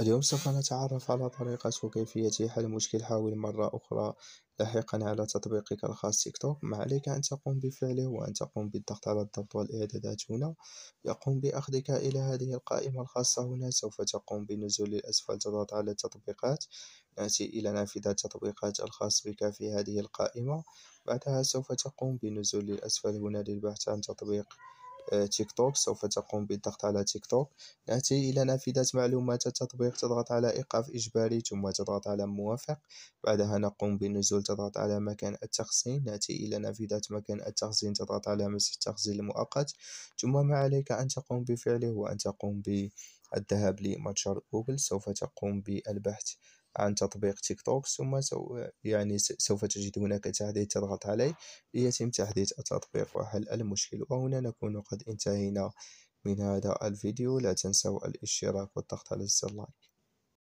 اليوم سوف نتعرف على طريقة وكيفية حل مشكل حاول مرة أخرى لاحقا على تطبيقك الخاص تيك توك ما عليك أن تقوم بفعله وأن تقوم بالضغط على الضبط والإعدادات هنا يقوم بأخذك إلى هذه القائمة الخاصة هنا سوف تقوم بالنزول الأسفل تضغط على التطبيقات نأتي إلى نافذة التطبيقات الخاص بك في هذه القائمة بعدها سوف تقوم بالنزول الأسفل هنا للبحث عن تطبيق تيك توك سوف تقوم بالضغط على تيك توك نأتي إلى نافذة معلومات التطبيق تضغط على إيقاف إجباري ثم تضغط على موافق بعدها نقوم بالنزول تضغط على مكان التخزين نأتي إلى نافذة مكان التخزين تضغط على مسح التخزين المؤقت ثم ما عليك أن تقوم بفعله هو أن تقوم ب الذهاب لمتجر جوجل سوف تقوم بالبحث عن تطبيق تيك توك ثم سو يعني سوف تجد هناك تحديث تضغط عليه ليتم تحديث التطبيق وحل المشكل وهنا نكون قد انتهينا من هذا الفيديو لا تنسوا الاشتراك والضغط على زر لايك